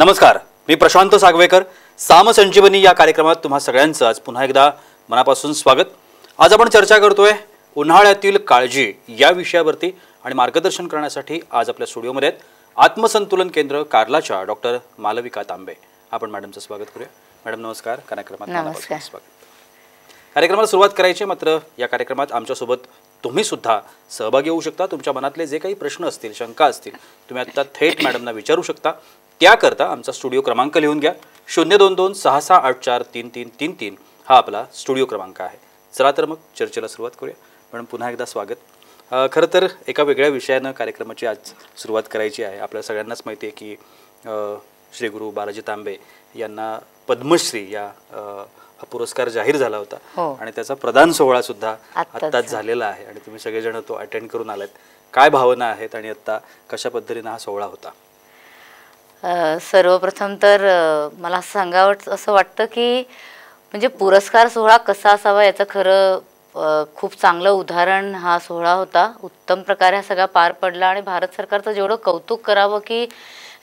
नमस्कार मी प्रशांत सागवेकर सामसंजीवनी या कार्यक्रमात तुम्हा सगळ्यांचं आज पुन्हा एकदा मनापासून स्वागत आज आपण चर्चा करतोय उन्हाळ्यातील काळजी या विषयावरती आणि मार्गदर्शन करण्यासाठी आज आपल्या स्टुडिओमध्ये आहेत आत्मसंतुलन केंद्र कारलाच्या डॉक्टर मालविका तांबे आपण मॅडमचं स्वागत करूया मॅडम नमस्कार कार्यक्रमात स्वागत कार्यक्रमाला सुरुवात करायची मात्र या कार्यक्रमात आमच्यासोबत तुम्ही सुद्धा सहभागी होऊ शकता तुमच्या मनातले जे काही प्रश्न असतील शंका असतील तुम्ही आता थेट मॅडमना विचारू शकता त्याकरता आमचा स्टुडिओ क्रमांक लिहून घ्या शून्य दोन दोन सहा सहा आठ चार तीन तीन तीन तीन हा आपला स्टुडिओ क्रमांक आहे चला तर मग चर्चेला सुरुवात करूया पण पुन्हा एकदा स्वागत खरं तर एका वेगळ्या विषयानं कार्यक्रमाची आज सुरुवात करायची आहे आपल्या सगळ्यांनाच माहिती आहे की श्री गुरु बालाजी तांबे यांना पद्मश्री या हा पुरस्कार जाहीर झाला होता हो. आणि त्याचा प्रदान सोहळा सुद्धा आत्ताच झालेला आहे आणि तुम्ही सगळेजण तो अटेंड करून आलात काय भावना आहेत आणि आत्ता कशा पद्धतीनं हा सोहळा होता सर्वप्रथम तर मला सांगावं असं वाटतं की म्हणजे पुरस्कार सोहळा कसा असावा याचं खरं खूप चांगलं उदाहरण हा सोहळा होता उत्तम प्रकारे हा सगळा पार पडला आणि भारत सरकारचं जेवढं कौतुक करावं की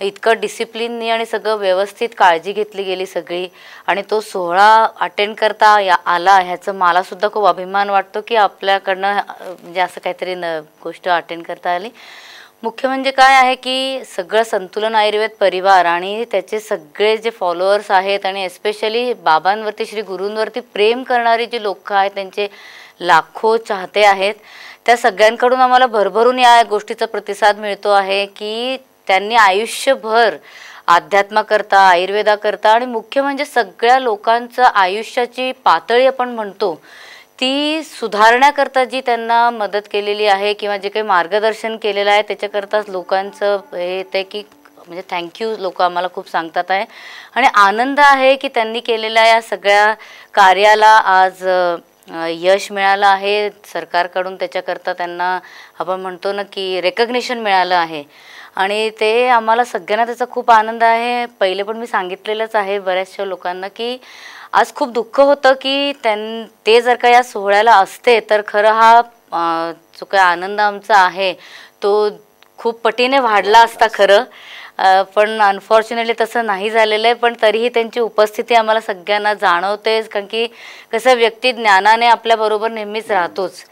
इतकं डिसिप्लिननी आणि सगळं व्यवस्थित काळजी घेतली गेली सगळी आणि तो सोहळा अटेंड करता या आला ह्याचं मलासुद्धा खूप अभिमान वाटतो की आपल्याकडनं म्हणजे असं काहीतरी न गोष्ट अटेंड करता आली मुख्य म्हणजे काय आहे की सगळं संतुलन आयुर्वेद परिवार आणि त्याचे सगळे जे फॉलोअर्स आहेत आणि एस्पेशली बाबांवरती श्री गुरूंवरती प्रेम करणारी जी लोक आहेत त्यांचे लाखो चाहते आहेत त्या सगळ्यांकडून आम्हाला भरभरून या गोष्टीचा प्रतिसाद मिळतो आहे की त्यांनी आयुष्यभर आयुर्वेदा आयुर्वेदाकरता आणि मुख्य म्हणजे सगळ्या लोकांचं आयुष्याची पातळी आपण म्हणतो ती सुधारण्याकरता जी त्यांना मदत केलेली आहे किंवा जे काही मार्गदर्शन केलेलं आहे त्याच्याकरताच लोकांचं हे ते की म्हणजे थँक्यू लोक आम्हाला खूप सांगतात आहे आणि आनंद आहे की त्यांनी केलेल्या या सगळ्या कार्याला आज यश मिळालं आहे सरकारकडून त्याच्याकरता त्यांना आपण म्हणतो ना की रेकग्नेशन मिळालं आहे आणि ते आम्हाला सगळ्यांना त्याचा खूप आनंद आहे पहिले पण मी सांगितलेलंच आहे बऱ्याचशा लोकांना की आज खूप दुःख होतं की त्यां ते जर का या सोहळ्याला असते तर खरं हा जो काही आनंद आमचा आहे तो खूप पटीने वाढला असता खरं पण अनफॉर्च्युनेटली तसं नाही झालेलं आहे पण तरीही त्यांची उपस्थिती आम्हाला सगळ्यांना जाणवतेच कारण की कसं व्यक्ती ज्ञानाने आपल्याबरोबर नेहमीच राहतोच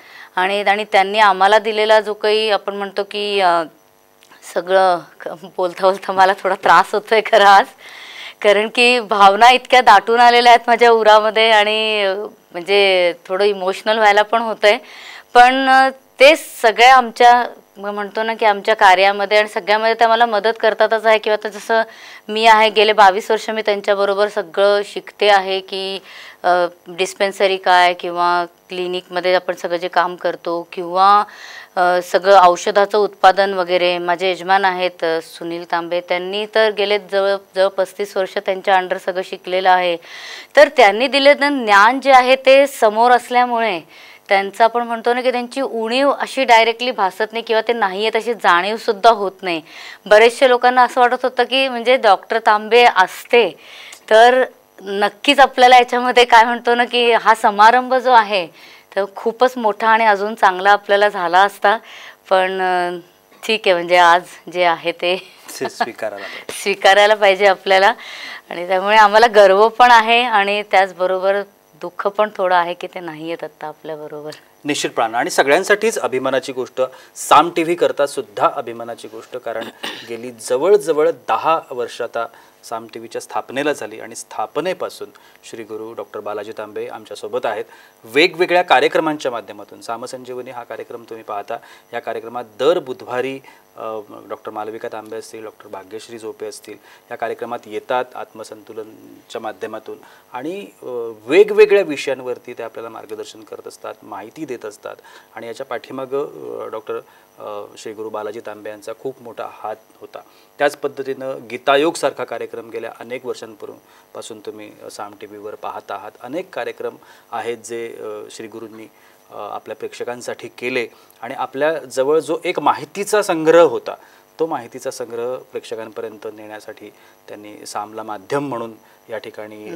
आणि आणि त्यांनी आम्हाला दिलेला जो काही आपण म्हणतो की सगळं बोलता बोलता मला थोडा त्रास होतोय खरं आज कारण की भावना इतक्या दाटून आलेल्या आहेत माझ्या उरामध्ये आणि म्हणजे थोडं इमोशनल व्हायला पण आहे पण ते सगळ्या आमच्या म्हणतो ना की आमच्या कार्यामध्ये आणि सगळ्यामध्ये त्या मला मदत करतातच आहे किंवा आता जसं मी आहे गेले बावीस वर्ष मी त्यांच्याबरोबर सगळं शिकते आहे की डिस्पेन्सरी काय किंवा क्लिनिकमध्ये आपण सगळं जे काम करतो किंवा सगळं औषधाचं उत्पादन वगैरे माझे यजमान आहेत सुनील तांबे त्यांनी तर गेले जवळ जवळ पस्तीस वर्ष त्यांच्या अंडर सगळं शिकलेलं आहे तर त्यांनी दिलेलं ज्ञान जे आहे ते समोर असल्यामुळे त्यांचं आपण म्हणतो ना की त्यांची उणीव अशी डायरेक्टली भासत नाही किंवा ते नाही आहेत अशी जाणीवसुद्धा होत नाही बरेचसे लोकांना असं वाटत होतं की म्हणजे डॉक्टर तांबे असते तर नक्कीच आपल्याला याच्यामध्ये काय म्हणतो ना की हा समारंभ जो आहे तर खूपच मोठा आणि अजून चांगला आपल्याला झाला असता पण ठीक आहे म्हणजे आज जे आहे ते स्वीकारायला स्वीकारायला पाहिजे आपल्याला आणि त्यामुळे आम्हाला गर्व पण आहे आणि त्याचबरोबर दुःख पण थोडं आहे की ते नाही आहेत आत्ता आपल्याबरोबर निश्चित प्राण आणि सगळ्यांसाठीच अभिमानाची गोष्ट साम टी व्ही करता सुद्धा अभिमानाची गोष्ट कारण गेली जवळजवळ दहा वर्ष आता साम टी व्हीच्या स्थापनेला झाली आणि स्थापनेपासून श्री गुरु डॉक्टर बालाजी तांबे आमच्यासोबत आहेत वेगवेगळ्या कार्यक्रमांच्या माध्यमातून सामसंजीवनी हा कार्यक्रम तुम्ही पाहता या कार्यक्रमात दर बुधवारी डॉक्टर मालविका तांबे असतील डॉक्टर भाग्यश्री झोपे असतील या कार्यक्रमात येतात आत्मसंतुलनच्या माध्यमातून आणि वेगवेगळ्या विषयांवरती ते आपल्याला मार्गदर्शन करत असतात माहिती देत असतात आणि याच्या पाठीमागं डॉक्टर श्री गुरु बालाजी तांबे यांचा खूप मोठा हात होता त्याच पद्धतीनं गीतायोगसारखा कार्यक्रम गेल्या अनेक वर्षांपूर्वीपासून तुम्ही साम टी व्हीवर पाहत आहात अनेक कार्यक्रम आहेत जे श्री गुरूंनी आपल्या प्रेक्षकांसाठी केले आणि आपल्या जवळ जो एक माहितीचा संग्रह होता तो माहितीचा संग्रह प्रेक्षकांपर्यंत नेण्यासाठी त्यांनी सामला माध्यम म्हणून या ठिकाणी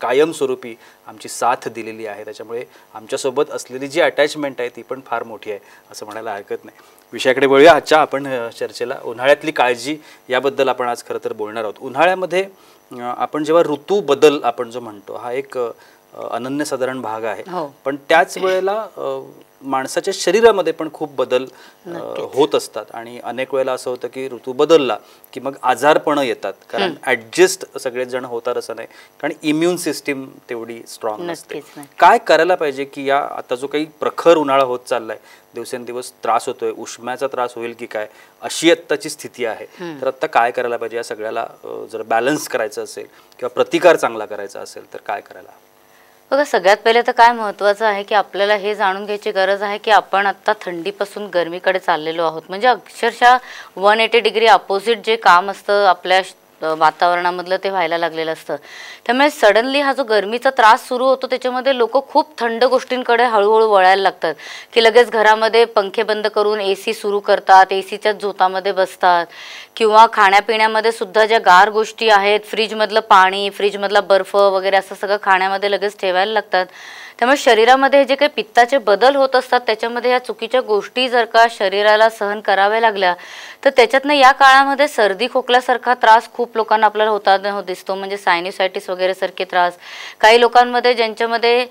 कायमस्वरूपी आमची साथ दिलेली आहे त्याच्यामुळे आमच्यासोबत असलेली जी अटॅचमेंट आहे ती पण फार मोठी आहे असं म्हणायला हरकत नाही विषयाकडे वळूया आजच्या आपण चर्चेला उन्हाळ्यातली काळजी याबद्दल आपण आज खरं तर बोलणार आहोत उन्हाळ्यामध्ये आपण जेव्हा ऋतू बदल आपण जो म्हणतो हा एक अनन्यसाधारण भाग आहे हो. पण त्याच वेळेला माणसाच्या शरीरामध्ये पण खूप बदल होत असतात आणि अनेक वेळेला असं होतं की ऋतू बदलला की मग आजारपणं येतात कारण सगळेच जण होतात असं नाही कारण इम्युन सिस्टीम तेवढी स्ट्रॉंग नसते काय करायला पाहिजे की या आता जो काही प्रखर उन्हाळा होत चाललाय दिवसेंदिवस त्रास होतोय उष्म्याचा त्रास होईल की काय अशी आत्ताची स्थिती आहे तर आत्ता काय करायला पाहिजे या सगळ्याला जर बॅलन्स करायचं असेल किंवा प्रतिकार चांगला करायचा असेल तर काय करायला बघा सगळ्यात पहिले तर काय महत्त्वाचं आहे की आपल्याला हे जाणून घ्यायची गरज आहे की आपण आत्ता थंडीपासून गरमीकडे चाललेलो आहोत म्हणजे अक्षरशः वन एटी डिग्री अपोजिट जे काम असतं आपल्या वातावरणामधलं ते व्हायला लागलेलं असतं त्यामुळे सडनली हा जो गरमीचा त्रास सुरू होतो त्याच्यामध्ये लोक खूप थंड गोष्टींकडे हळूहळू वळायला लागतात की लगेच घरामध्ये पंखे बंद करून ए सी सुरू करतात ए सीच्याच झोतामध्ये बसतात किंवा खाण्यापिण्यामध्ये सुद्धा ज्या गार गोष्टी आहेत फ्रीजमधलं पाणी फ्रीजमधला बर्फ वगैरे असं सगळं खाण्यामध्ये लगेच ठेवायला लागतात त्यामुळे शरीरामध्ये जे काही पित्ताचे बदल होत असतात त्याच्यामध्ये या चुकीच्या गोष्टी जर का शरीराला सहन कराव्या लागल्या तर त्याच्यातनं या काळामध्ये सर्दी खोकल्यासारखा त्रास खूप लोकांना आपल्याला होता दिसतो म्हणजे सायनिसायटिस वगैरे सारखे त्रास काही लोकांमध्ये ज्यांच्यामध्ये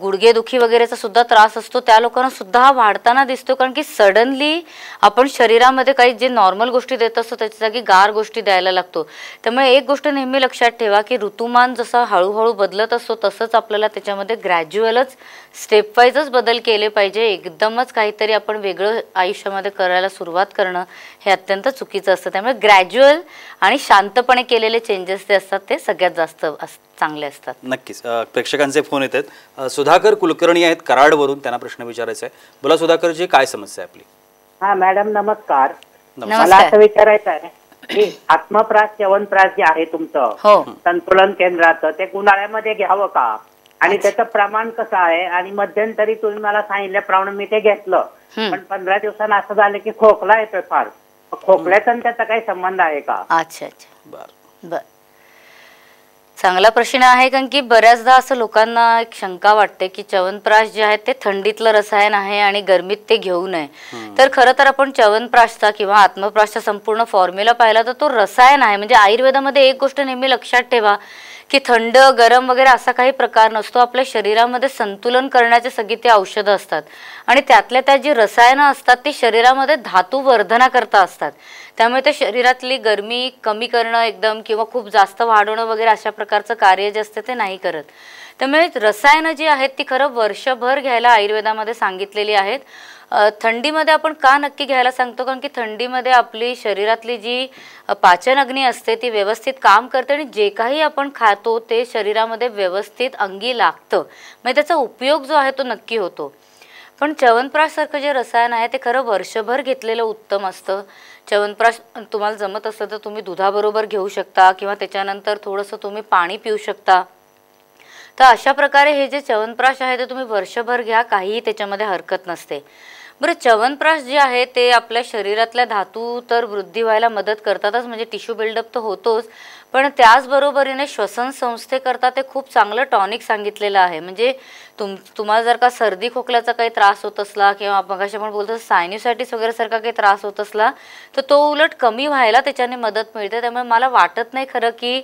गुडघेदुखी वगैरेचा सुद्धा त्रास असतो त्या लोकांना सुद्धा हा वाढताना दिसतो कारण की सडनली आपण शरीरामध्ये काही जे नॉर्मल गोष्टी देत असतो त्याच्या जागी गार गोष्टी द्यायला लागतो त्यामुळे एक गोष्ट नेहमी लक्षात ठेवा की ऋतुमान जसा हळूहळू बदलत असतो तसंच आपल्याला त्याच्यामध्ये ग्रॅज ग्रॅज्युअलच वाईजच बदल केले पाहिजे एकदमच काहीतरी आपण वेगळं आयुष्यामध्ये करायला सुरुवात करणं हे अत्यंत चुकीचं असतं त्यामुळे ग्रॅज्युअल आणि शांतपणे केलेले चेंजेस जे असतात ते सगळ्यात जास्त चांगले असतात नक्कीच प्रेक्षकांचे फोन येत सुधाकर कुलकर्णी आहेत कराडवरून त्यांना प्रश्न विचारायचा आहे बोला जी काय समस्या आहे आपली हा मॅडम नमस्कार मला असं विचारायचं आहे आत्मप्रास च्यवनप्रास जे आहे तुमचं हो. संतुलन केंद्राचं ते उन्हाळ्यामध्ये घ्यावं का आणि त्याचं प्रमाण कसं आहे आणि मध्यंतरी तुम्ही मला सांगितल्याप्रमाणे मी ते घेतलं पण पंधरा दिवसांना असं झालं की खोकला येतोय फार खोकल्याचा त्याचा काही संबंध आहे का अच्छा अच्छा बर चांगला प्रश्न आहे कारण की बऱ्याचदा असं लोकांना एक शंका वाटते की च्यवनप्राश जे आहे ते थंडीतलं रसायन आहे आणि गरमीत ते घेऊ नये तर खरं तर आपण च्यवनप्राशचा किंवा आत्मप्राशचा संपूर्ण फॉर्म्युला पाहिला तर तो रसायन आहे म्हणजे आयुर्वेदामध्ये एक गोष्ट नेहमी लक्षात ठेवा की थंड गरम वगैरे असा काही प्रकार नसतो आपल्या शरीरामध्ये संतुलन करण्याचे सगळी ते औषधं असतात आणि त्यातल्या त्या जी रसायनं असतात ती शरीरामध्ये धातू वर्धना असतात त्यामुळे ते शरीरातली गरमी कमी करणं एकदम किंवा खूप जास्त वाढवणं वगैरे अशा प्रकारचं कार्य जे असतं ते नाही करत त्यामुळे रसायनं जी आहेत ती खरं वर्षभर घ्यायला आयुर्वेदामध्ये सांगितलेली आहेत थंडीमध्ये आपण का नक्की घ्यायला सांगतो कारण की थंडीमध्ये आपली शरीरातली जी पाचन अग्नी असते ती व्यवस्थित काम करते आणि जे काही आपण खातो ते शरीरामध्ये व्यवस्थित अंगी लागतं म्हणजे त्याचा उपयोग जो आहे तो नक्की होतो पण च्यवनप्राशसारखं जे रसायन आहे ते खरं वर्षभर घेतलेलं उत्तम असतं च्यवनप्राश तुम्हाला जमत असलं तर तुम्ही दुधाबरोबर घेऊ शकता किंवा त्याच्यानंतर थोडंसं तुम्ही पाणी पिऊ शकता तर अशा प्रकारे हे जे च्यवनप्राश आहे ते तुम्ही वर्षभर घ्या काहीही त्याच्यामध्ये हरकत नसते बरं च्यवनप्राश जे आहे ते आपल्या शरीरातल्या धातू तर वृद्धी व्हायला मदत करतातच म्हणजे टिश्यू बिल्डअप तर होतोच पण त्याचबरोबरीने श्वसन संस्थेकरता ते खूप चांगलं टॉनिक सांगितलेलं आहे म्हणजे तुम तुम्हाला जर का सर्दी खोकल्याचा काही त्रास होत असला किंवा मगाशी आपण बोलतो सायन्युसायटीस वगैरे सारखा काही त्रास होत असला तर तो उलट कमी व्हायला त्याच्याने मदत मिळते त्यामुळे मला वाटत नाही खरं की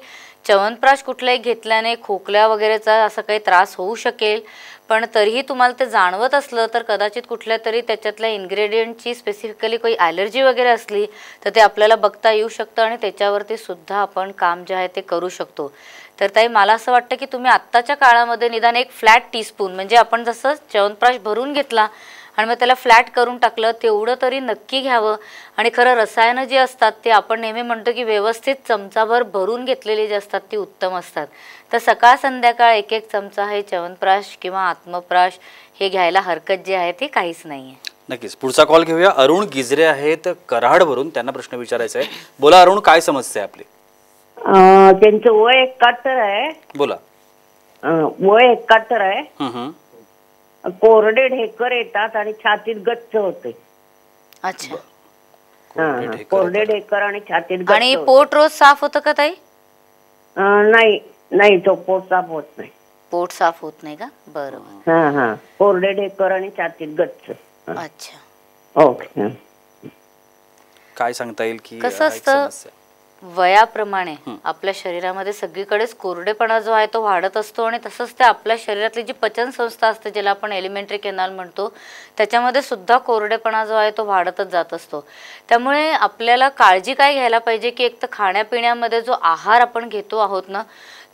च्यवनप्राश कुठलाही घेतल्याने खोकल्या वगैरेचा असा काही त्रास होऊ शकेल पण तरीही तुम्हाला ते जाणवत असलं तर कदाचित कुठल्या तरी त्याच्यातल्या इन्ग्रेडियंटची स्पेसिफिकली काही ॲलर्जी वगैरे असली तर ते आपल्याला बघता येऊ शकतं आणि त्याच्यावरती सुद्धा आपण काम जे आहे ते करू शकतो तर ताई मला असं वाटतं की तुम्ही आत्ताच्या काळामध्ये निदान एक फ्लॅट टीस्पून म्हणजे आपण जसं च्यवनप्राश भरून घेतला आणि मग त्याला फ्लॅट करून टाकलं तेवढं तरी नक्की घ्यावं आणि खरं रसायनं जी असतात ते आपण नेहमी म्हणतो की व्यवस्थित चमचाभर भरून घेतलेले जे असतात ती उत्तम असतात तर सकाळ संध्याकाळ एक एक चमचा हे च्यवनप्राश किंवा आत्मप्राश हे घ्यायला हरकत जी आहे ती काहीच नाही नक्कीच पुढचा कॉल घेऊया अरुण गिजरे आहेत कराडवरून त्यांना प्रश्न विचारायचा आहे बोला अरुण काय समस्या आपली त्यांचं वय एकाहत्तर आहे बोला वय एकाहत्तर आहे कोरडे ढेकर येतात आणि छातीत गच्च होते अच्छा कोरडे ढेकर आणि छातीत आणि पोट रोज साफ होत का ताई नाही नाही तो साफ होत नाही पोट साफ होत नाही का बरोबर कोरडे ढेकर आणि छातीत गच्च अच्छा ओके काय सांगता येईल की कसं असतं वयाप्रमाणे आपल्या शरीरामध्ये सगळीकडेच कोरडेपणा जो आहे तो वाढत असतो आणि तसंच ते आपल्या शरीरातली जी पचन संस्था असते ज्याला आपण एलिमेंटरी केनाल म्हणतो त्याच्यामध्ये सुद्धा कोरडेपणा जो आहे तो वाढतच जात असतो त्यामुळे आपल्याला काळजी काय घ्यायला पाहिजे की एक तर खाण्यापिण्यामध्ये जो आहार आपण घेतो आहोत ना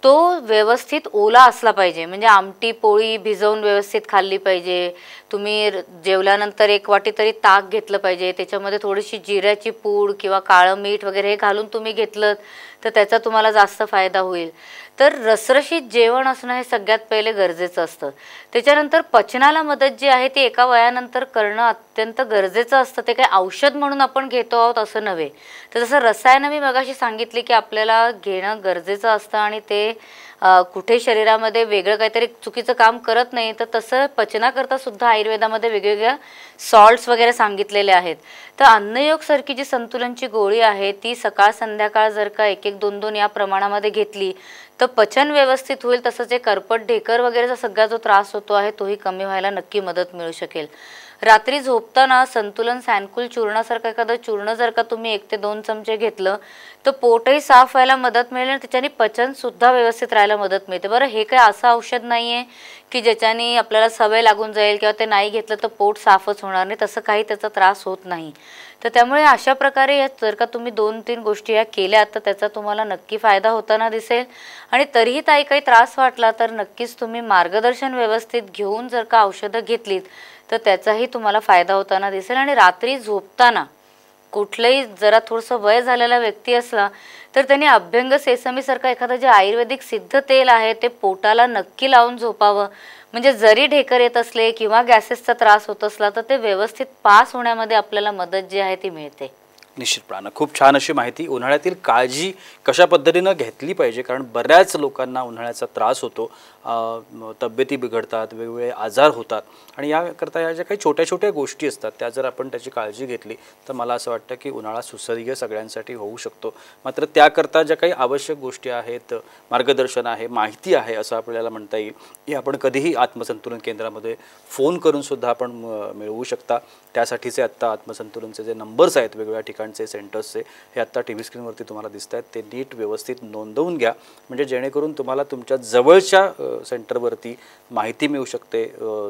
तो व्यवस्थित ओला असला पाहिजे म्हणजे आमटी पोळी भिजवून व्यवस्थित खाल्ली पाहिजे तुम्ही जेवल्यानंतर एक वाटी तरी ताक घेतलं पाहिजे त्याच्यामध्ये थोडीशी जिऱ्याची पूड किंवा काळं मीठ वगैरे हे घालून तुम्ही घेतलं तर त्याचा तुम्हाला जास्त फायदा होईल तर रसरशीत जेवण असणं हे सगळ्यात पहिले गरजेचं असतं त्याच्यानंतर पचनाला मदत जी आहे ती एका वयानंतर करणं अत्यंत गरजेचं असतं ते काही औषध म्हणून आपण घेतो आहोत असं नव्हे तर जसं रसायनं मी मगाशी सांगितली की आपल्याला घेणं गरजेचं असतं आणि ते कुठे शरीरामध्ये वेगळं काहीतरी चुकीचं काम करत नाही तर तसं पचनाकरता सुद्धा आयुर्वेदामध्ये वेगवेगळ्या सॉल्ट्स वगैरे सांगितलेले आहेत तर अन्नयोगसारखी जी संतुलनची गोळी आहे ती सकाळ संध्याकाळ जर का एक एक दोन दोन या प्रमाणामध्ये घेतली तर पचन व्यवस्थित होईल तसंच जे करपट ढेकर वगैरेचा सगळा जो त्रास होतो आहे तोही कमी व्हायला नक्की मदत मिळू शकेल रात्री झोपताना संतुलन सॅनकुल चूर्णासारखं एखादं चूर्ण जर का तुम्ही एक ते दोन चमचे घेतलं तर पोटही साफ व्हायला मदत मिळेल आणि त्याच्याने पचनसुद्धा व्यवस्थित राहायला मदत मिळते बरं हे काय असं औषध नाही आहे की ज्याच्याने आपल्याला सवय लागून जाईल किंवा ते नाही घेतलं तर पोट साफच होणार नाही तसं काही त्याचा त्रास होत नाही तर त्यामुळे अशा प्रकारे या जर का तुम्ही दोन तीन गोष्टी या केल्या तर त्याचा तुम्हाला नक्की फायदा होताना दिसेल आणि तरीही ताई काही त्रास वाटला तर नक्कीच तुम्ही मार्गदर्शन व्यवस्थित घेऊन जर का औषधं घेतलीत तर त्याचाही तुम्हाला फायदा होताना दिसेल आणि रात्री झोपताना कुठलंही जरा थोडंसं वय झालेला व्यक्ती असला तर त्यांनी अभ्यंग सेसमीसारखं एखादं जे आयुर्वेदिक सिद्ध तेल आहे ते पोटाला नक्की लावून झोपावं म्हणजे जरी ढेकर येत असले किंवा गॅसेसचा त्रास होत असला तर ते व्यवस्थित पास होण्यामध्ये आपल्याला मदत जी आहे ती मिळते निश्चितपणानं खूप छान अशी माहिती उन्हाळ्यातील काळजी कशा पद्धतीनं घेतली पाहिजे कारण बऱ्याच लोकांना उन्हाळ्याचा त्रास होतो तब्येती बिघडतात वेगवेगळे आजार होतात आणि याकरता या ज्या काही छोट्या छोट्या गोष्टी असतात त्या जर आपण त्याची काळजी घेतली तर मला असं वाटतं की उन्हाळा सुसह्य सगळ्यांसाठी होऊ शकतो मात्र त्याकरता ज्या काही आवश्यक गोष्टी आहेत मार्गदर्शन आहे माहिती आहे असं आपल्याला म्हणता येईल हे आपण कधीही आत्मसंतुलन केंद्रामध्ये फोन करूनसुद्धा आपण मिळवू शकता त्यासाठीचे आत्ता आत्मसंतुलनचे जे नंबर्स आहेत वेगवेगळ्या ठिकाणचे सेंटर्सचे हे आत्ता टी व्ही स्क्रीनवरती तुम्हाला दिसत आहेत ते नीट व्यवस्थित नोंदवून घ्या म्हणजे जेणेकरून तुम्हाला तुमच्या जवळच्या सेंटरवरती माहिती मिळू शकते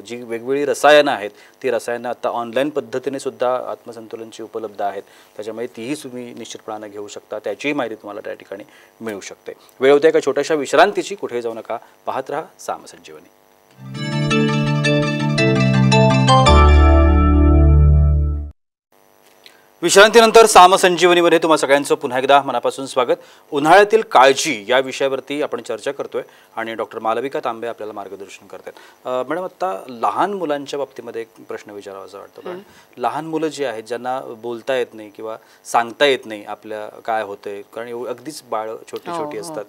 जी वेगवेगळी रसायनं आहेत ती रसायनं आता ऑनलाईन पद्धतीने सुद्धा आत्मसंतुलनची उपलब्ध आहेत त्याच्यामुळे तीही तुम्ही निश्चितपणानं घेऊ शकता त्याचीही माहिती तुम्हाला त्या ठिकाणी मिळू शकते वेळ होते एका छोट्याशा विश्रांतीची कुठेही जाऊ नका पाहत राहा सामसंजीवनी विश्रांतीनंतर सामसंजीवनीमध्ये तुम्हा सगळ्यांचं पुन्हा एकदा मनापासून स्वागत उन्हाळ्यातील काळजी या विषयावरती आपण चर्चा करतोय आणि डॉक्टर मालविका तांबे आपल्याला मार्गदर्शन करतात मॅडम आता लहान मुलांच्या बाबतीमध्ये एक प्रश्न विचारावा असं वाटतं कारण लहान मुलं जी आहेत ज्यांना बोलता येत नाही किंवा सांगता येत नाही आपल्या काय होतंय कारण अगदीच बाळ छोटी छोटी हो, हो. असतात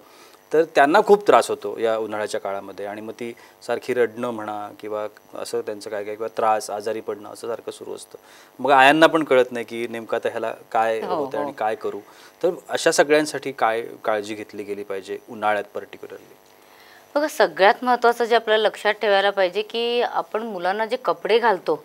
तर त्यांना खूप त्रास होतो या उन्हाळ्याच्या काळामध्ये आणि मग ती सारखी रडणं म्हणा किंवा असं त्यांचं काय काय किंवा त्रास आजारी पडणं असं सारखं सुरू असतं मग आयांना पण कळत नाही की नेमका आता ह्याला काय हो, होतं हो. आणि काय करू तर अशा सगळ्यांसाठी काय काळजी घेतली गेली पाहिजे उन्हाळ्यात पर्टिक्युलरली बघा सगळ्यात महत्त्वाचं जे आपल्याला लक्षात ठेवायला पाहिजे की आपण मुलांना जे कपडे घालतो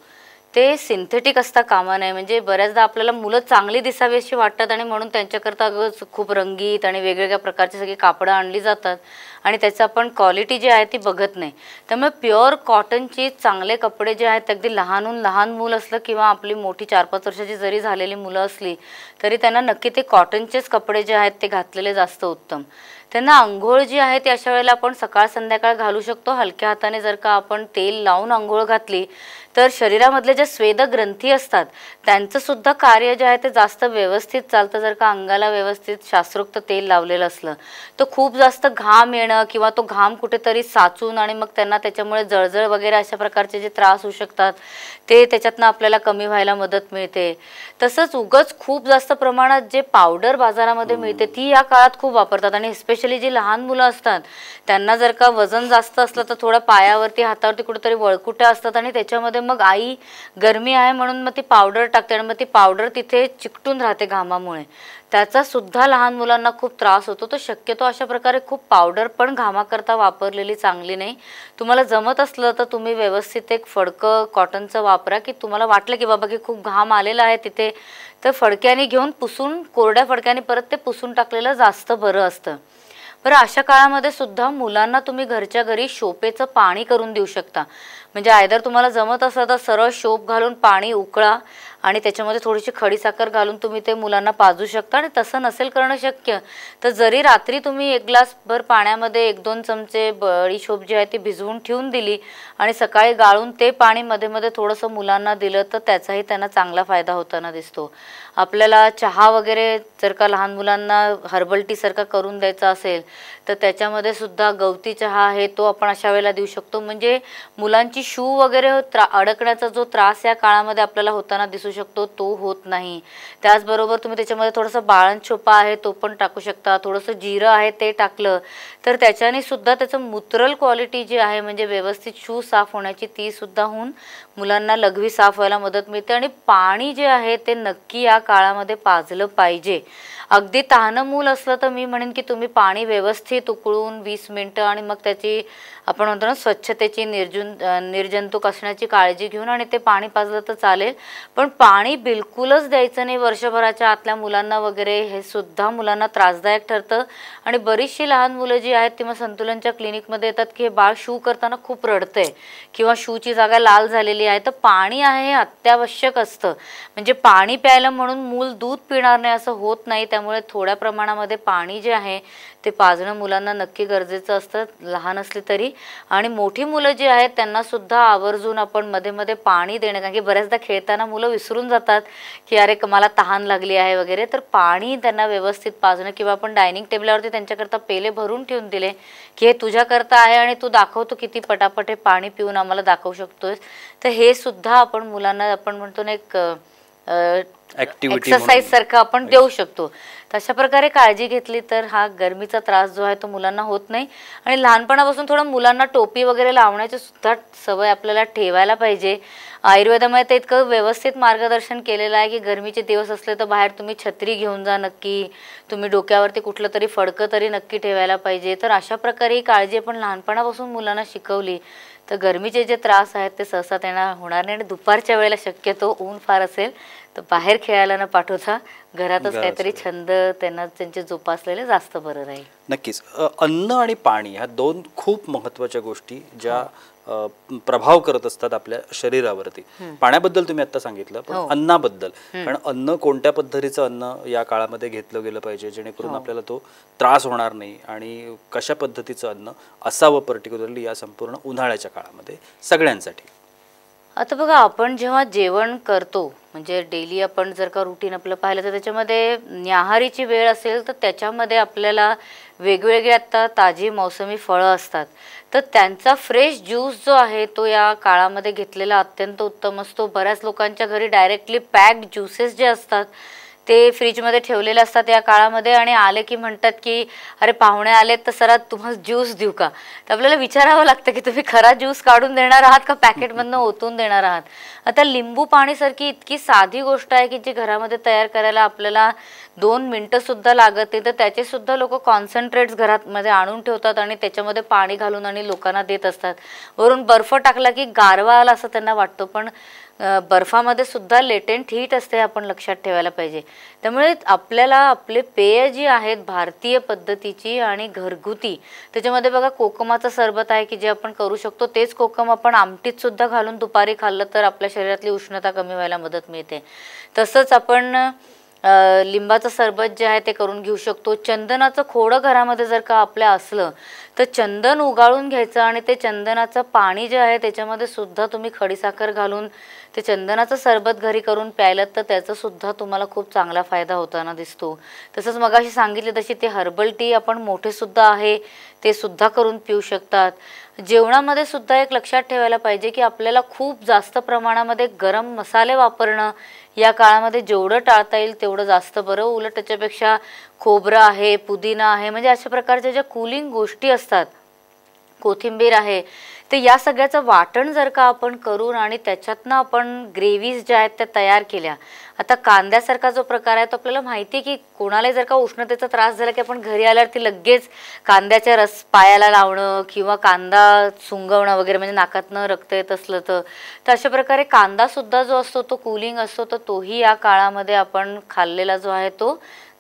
ते सिंथेटिक असता कामा नये म्हणजे बऱ्याचदा आपल्याला मुलं चांगली दिसावी अशी वाटतात आणि म्हणून त्यांच्याकरता खूप रंगीत आणि वेगवेगळ्या प्रकारची सगळी कापडं आणली जातात आणि त्याचं आपण क्वालिटी जी आहे ती बघत नाही त्यामुळे प्युअर कॉटनचे चांगले कपडे जे आहेत अगदी लहानहून लहान मूल असलं किंवा आपली मोठी चार पाच वर्षाची जरी झालेली मुलं असली तरी त्यांना नक्की ते कॉटनचेच कपडे जे आहेत ते घातलेले जास्त उत्तम त्यांना आंघोळ जी आहे ती अशा वेळेला आपण सकाळ संध्याकाळ घालू शकतो हलक्या हाताने जर का आपण तेल लावून आंघोळ घातली तर शरीरामधले जे स्वेद ग्रंथी असतात त्यांचं सुद्धा कार्य जे आहे ते जास्त व्यवस्थित चालतं जर का अंगाला व्यवस्थित शास्त्रोक्त तेल लावलेलं असलं तर खूप जास्त घाम येणं किंवा तो घाम कुठेतरी साचून आणि मग त्यांना त्याच्यामुळे जळजळ वगैरे अशा प्रकारचे जे त्रास होऊ शकतात ते त्याच्यातनं आपल्याला कमी व्हायला मदत मिळते तसंच उगच खूप जास्त प्रमाणात जे पावडर बाजारामध्ये मिळते ती या काळात खूप वापरतात आणि स्पेशली जी लहान मुलं असतात त्यांना जर का वजन जास्त असलं तर थोडं पायावरती हातावरती कुठेतरी वळकुट्या असतात आणि त्याच्यामध्ये मग आई गरमी आहे म्हणून मग ती पावडर टाकते आणि मग ती पावडर तिथे चिकटून राहते घामामुळे त्याचा सुद्धा लहान मुलांना खूप त्रास होतो तो शक्यतो अशा प्रकारे खूप पावडर पण घामाकरता वापरलेली चांगली नाही तुम्हाला जमत असलं तर तुम्ही व्यवस्थित एक फडकं कॉटनचं वापरा की तुम्हाला वाटलं की बाबा की खूप घाम आलेला आहे तिथे तर फडक्याने घेऊन पुसून कोरड्या फडक्याने परत ते पुसून टाकलेलं जास्त बरं असतं बरं अशा काळामध्ये सुद्धा मुलांना तुम्ही घरच्या घरी शोपेचं पाणी करून देऊ शकता म्हणजे आयदर तुम्हाला जमत असलं तर सरळ शोप घालून पाणी उकळा आणि त्याच्यामध्ये थोडीशी खडी साखर घालून तुम्ही ते मुलांना पाजू शकता आणि तसं नसेल करणं शक्य तर जरी रात्री तुम्ही एक ग्लासभर पाण्यामध्ये एक दोन चमचे बळीशोप जी आहे ती भिजवून ठेवून दिली आणि सकाळी गाळून ते पाणी मध्ये मध्ये थोडंसं मुलांना दिलं तर त्याचाही त्यांना चांगला फायदा होताना दिसतो आपल्याला चहा वगैरे जर का लहान मुलांना हर्बल टी सारखा करून द्यायचा असेल तर त्याच्यामध्ये सुद्धा गवती चहा आहे तो आपण अशा वेळेला देऊ शकतो म्हणजे मुलांची शू वगैरे त्रा अडकण्याचा जो त्रास या काळामध्ये आपल्याला होताना दिसू शकतो तो होत नाही त्याचबरोबर तुम्ही त्याच्यामध्ये बाळण छोपा आहे तो पण टाकू शकता थोडंसं जिरं आहे ते टाकलं तर त्याच्याने सुद्धा त्याचं मुत्रल क्वालिटी जी आहे म्हणजे व्यवस्थित शू साफ होण्याची ती सुद्धा होऊन मुलांना लघवी साफ व्हायला मदत मिळते आणि पाणी जे आहे ते नक्की या काळामध्ये पाजलं पाहिजे अगदी तहान मूल असलं तर मी म्हणेन की तुम्ही पाणी व्यवस्थित तुकडून उकळून वीस मिनटं आणि मग त्याची आपण म्हणतो ना स्वच्छतेची निर्जुन निर्जंतुक असण्याची काळजी घेऊन आणि ते पाणी पाजलं तर चालेल पण पाणी बिलकुलच द्यायचं नाही वर्षभराच्या आतल्या मुलांना वगैरे हे सुद्धा मुलांना त्रासदायक ठरतं आणि बरीचशी लहान मुलं जी आहेत ती मग संतुलनच्या क्लिनिकमध्ये येतात की हे बाळ शू करताना खूप रडतंय किंवा शूची जागा लाल झालेली आहे तर पाणी आहे हे अत्यावश्यक असतं म्हणजे पाणी प्यायला म्हणून मूल दूध पिणार नाही असं होत नाही त्यामुळे थोड्या प्रमाणामध्ये पाणी जे आहे ते पाजणं मुलांना नक्की गरजेचं असतं लहान असले तरी आणि मोठी मुलं जी आहेत त्यांनासुद्धा आवर्जून आपण मध्ये मध्ये पाणी देणं कारण की बऱ्याचदा खेळताना मुलं विसरून जातात की अरे मला तहान लागली आहे वगैरे तर पाणी त्यांना व्यवस्थित पाजणं किंवा आपण डायनिंग टेबलावरती त्यांच्याकरता पेले भरून ठेवून दिले की हे तुझ्याकरता आहे आणि तू दाखवतो किती पटापट हे पाणी पिऊन आम्हाला दाखवू शकतोय तर हे सुद्धा आपण मुलांना आपण म्हणतो ना एक ऍक्टिव्हिटी एक्सरसाइज सारखं आपण देऊ शकतो तशा प्रकारे काळजी घेतली तर हा गर्मीचा त्रास जो आहे तो मुलांना होत नाही आणि लहानपणापासून थोडं मुलांना टोपी वगैरे लावण्याची सुद्धा सवय आपल्याला ठेवायला पाहिजे आयुर्वेदामध्ये ते इतकं व्यवस्थित मार्गदर्शन केलेलं आहे की गर्मीचे दिवस असले तर बाहेर तुम्ही छत्री घेऊन जा नक्की तुम्ही डोक्यावरती कुठलं तरी फडकं तरी नक्की ठेवायला पाहिजे तर अशा प्रकारे ही काळजी आपण लहानपणापासून मुलांना शिकवली तर गर्मीचे जे त्रास आहेत ते सहसा त्यांना होणार नाही आणि दुपारच्या वेळेला शक्यतो ऊन फार असेल तर बाहेर खेळायला ना पाठवता घरातच काहीतरी छंद त्यांना त्यांचे जोपासलेले जास्त बरं राहील नक्कीच अन्न आणि पाणी ह्या दोन खूप महत्वाच्या गोष्टी ज्या प्रभाव करत असतात आपल्या शरीरावरती पाण्याबद्दल तुम्ही आता सांगितलं पण हो. अन्नाबद्दल कारण अन्न कोणत्या पद्धतीचं अन्न या काळामध्ये घेतलं गेलं पाहिजे जेणेकरून हो. आपल्याला तो त्रास होणार नाही आणि कशा पद्धतीचं अन्न असावं पर्टिक्युलरली या संपूर्ण उन्हाळ्याच्या काळामध्ये सगळ्यांसाठी आता बघा आपण जेव्हा जेवण करतो म्हणजे डेली आपण जर का रुटीन आपलं पाहिलं तर त्याच्यामध्ये न्याहारीची वेळ असेल तर त्याच्यामध्ये आपल्याला वेगवेगळे आत्ता ताजी मौसमी फळं असतात तर त्यांचा फ्रेश ज्यूस जो आहे तो या काळामध्ये घेतलेला अत्यंत उत्तम असतो बऱ्याच लोकांच्या घरी डायरेक्टली पॅक्ड ज्युसेस जे असतात ते फ्रीजमध्ये ठेवलेले असतात या काळामध्ये आणि आले की म्हणतात की अरे पाहुणे आलेत तर सरा तुम्हाला ज्यूस देऊ का तर आपल्याला विचारावं लागतं की तुम्ही खरा ज्यूस काढून देणार आहात का पॅकेटमधनं ओतून देणार आहात आता लिंबू पाणीसारखी इतकी साधी गोष्ट आहे की जी घरामध्ये तयार करायला आपल्याला दोन मिनटंसुद्धा लागत नाही तर त्याचेसुद्धा लोक कॉन्सन्ट्रेट्स घरामध्ये आणून ठेवतात आणि त्याच्यामध्ये पाणी घालून आणि लोकांना देत असतात वरून बर्फ टाकला की गारवा आला असं त्यांना वाटतो पण बर्फामध्ये सुद्धा लेटेंट हीट असते आपण लक्षात ठेवायला पाहिजे त्यामुळे आपल्याला आपले पेय जी आहेत भारतीय पद्धतीची आणि घरगुती त्याच्यामध्ये बघा कोकमाचं सरबत आहे की जे आपण करू शकतो तेच कोकम आपण आमटीत सुद्धा घालून दुपारी खाल्लं तर आपल्या शरीरातली उष्णता कमी व्हायला मदत मिळते तसंच आपण लिंबाचं सरबत जे आहे ते करून घेऊ शकतो चंदनाचं खोडं घरामध्ये जर का आपल्या असलं तर चंदन उगाळून घ्यायचं आणि ते चंदनाचं पाणी जे आहे त्याच्यामध्ये सुद्धा तुम्ही खडीसाखर घालून ते चंदनाचं सरबत घरी करून प्यायलात तर सुद्धा तुम्हाला खूप चांगला फायदा होताना दिसतो तसंच मग अशी सांगितली तशी ते हर्बल टी आपण मोठेसुद्धा आहे ते सुद्धा करून पिऊ शकतात जेवणामध्ये सुद्धा एक लक्षात ठेवायला पाहिजे की आपल्याला खूप जास्त प्रमाणामध्ये गरम मसाले वापरणं या काळामध्ये जेवढं टाळता येईल तेवढं जास्त बरं उलट त्याच्यापेक्षा खोबरं आहे पुदिना आहे म्हणजे अशा प्रकारच्या ज्या कुलिंग गोष्टी असतात कोथिंबीर आहे तर या सगळ्याचं वाटण जर का आपण करून आणि त्याच्यातनं आपण ग्रेव्हीज ज्या आहेत त्या तयार केल्या आता कांद्यासारखा जो प्रकार आहे तो आपल्याला माहिती आहे की कोणालाही जर का उष्णतेचा त्रास झाला की आपण घरी आल्यावर ती लगेच कांद्याच्या रस पायाला लावणं किंवा कांदा सुंगवणं वगैरे म्हणजे नाकातनं रक्त येत असलं तर अशा प्रकारे कांदासुद्धा जो असतो तो कुलिंग असतो तर तोही या काळामध्ये आपण खाल्लेला जो आहे तो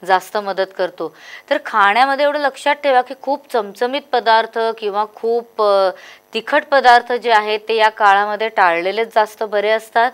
जास्त मदत करतो तर खाण्यामध्ये एवढं लक्षात ठेवा की खूप चमचमीत पदार्थ किंवा खूप तिखट पदार्थ जे आहेत ते या काळामध्ये टाळलेलेच जास्त बरे असतात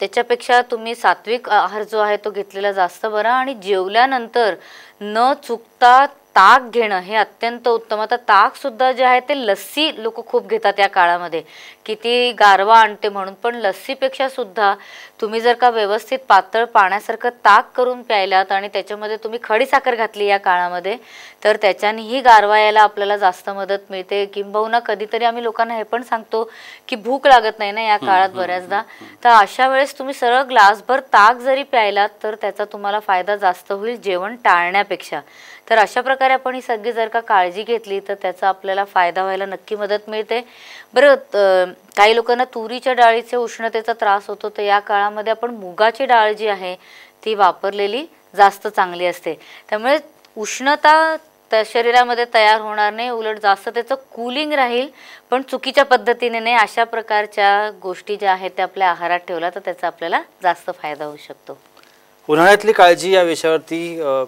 त्याच्यापेक्षा तुम्ही सात्विक आहार जो आहे तो घेतलेला जास्त बरा आणि जेवल्यानंतर न चुकता ताक घेणं हे अत्यंत उत्तम आता ताकसुद्धा जे आहे ते लस्सी लोक खूप घेतात या काळामध्ये किती गारवा आणते म्हणून पण लस्सीपेक्षा सुद्धा तुम्ही जर का व्यवस्थित पातळ पाण्यासारखं ताक करून प्यायलात आणि त्याच्यामध्ये तुम्ही खडी साखर घातली या काळामध्ये तर त्याच्यानेही गारवा यायला आपल्याला जास्त मदत मिळते किंबहुना कधीतरी आम्ही लोकांना हे पण सांगतो की भूक लागत नाही ना या काळात बऱ्याचदा तर अशा वेळेस तुम्ही सरळ ग्लासभर ताक जरी प्यायलात तर त्याचा तुम्हाला फायदा जास्त होईल जेवण टाळण्यापेक्षा तर अशा प्रकारे आपण ही सगळी जर का काळजी घेतली तर त्याचा आपल्याला फायदा व्हायला नक्की मदत मिळते बरं काही लोकांना तुरीच्या डाळीचे उष्णतेचा त्रास होतो तर या काळामध्ये आपण मुगाची डाळ जी आहे ती वापरलेली जास्त चांगली असते त्यामुळे उष्णता शरीरामध्ये तयार होणार नाही उलट जास्त त्याचं कूलिंग राहील पण चुकीच्या पद्धतीने नाही अशा प्रकारच्या गोष्टी ज्या आहेत त्या आपल्या आहारात ठेवल्या तर त्याचा आपल्याला जास्त फायदा होऊ शकतो उन्हाळ्यातली काळजी या विषयावरती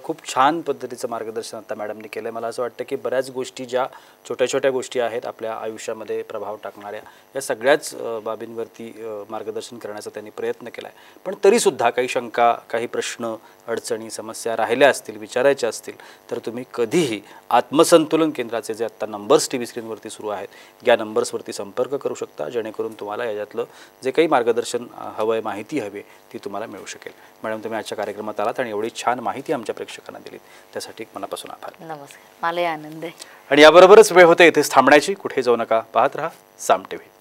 खूप छान पद्धतीचं मार्गदर्शन आता मॅडमने केलं मला असं वाटतं की बऱ्याच गोष्टी ज्या छोट्या छोट्या गोष्टी आहेत आपल्या आयुष्यामध्ये प्रभाव टाकणाऱ्या या सगळ्याच बाबींवरती मार्गदर्शन करण्याचा त्यांनी प्रयत्न केला आहे पण तरीसुद्धा काही शंका काही प्रश्न अडचणी समस्या राहिल्या असतील विचारायच्या असतील तर तुम्ही कधीही आत्मसंतुलन केंद्राचे जे आत्ता नंबर्स टी व्ही स्क्रीनवरती सुरू आहेत या नंबर्सवरती संपर्क करू शकता जेणेकरून तुम्हाला याच्यातलं जे काही मार्गदर्शन हवं आहे माहिती हवी ती तुम्हाला मिळू शकेल मॅडम तुम्ही आजच्या कार्यक्रमात आलात आणि एवढी छान माहिती आमच्या प्रेक्षकांना दिली त्यासाठी मनापासून आभार नमस्कार मला आनंद आहे आणि याबरोबरच वेळ होते इथेच थांबण्याची कुठे जाऊ नका पाहत राहा साम टीव्ही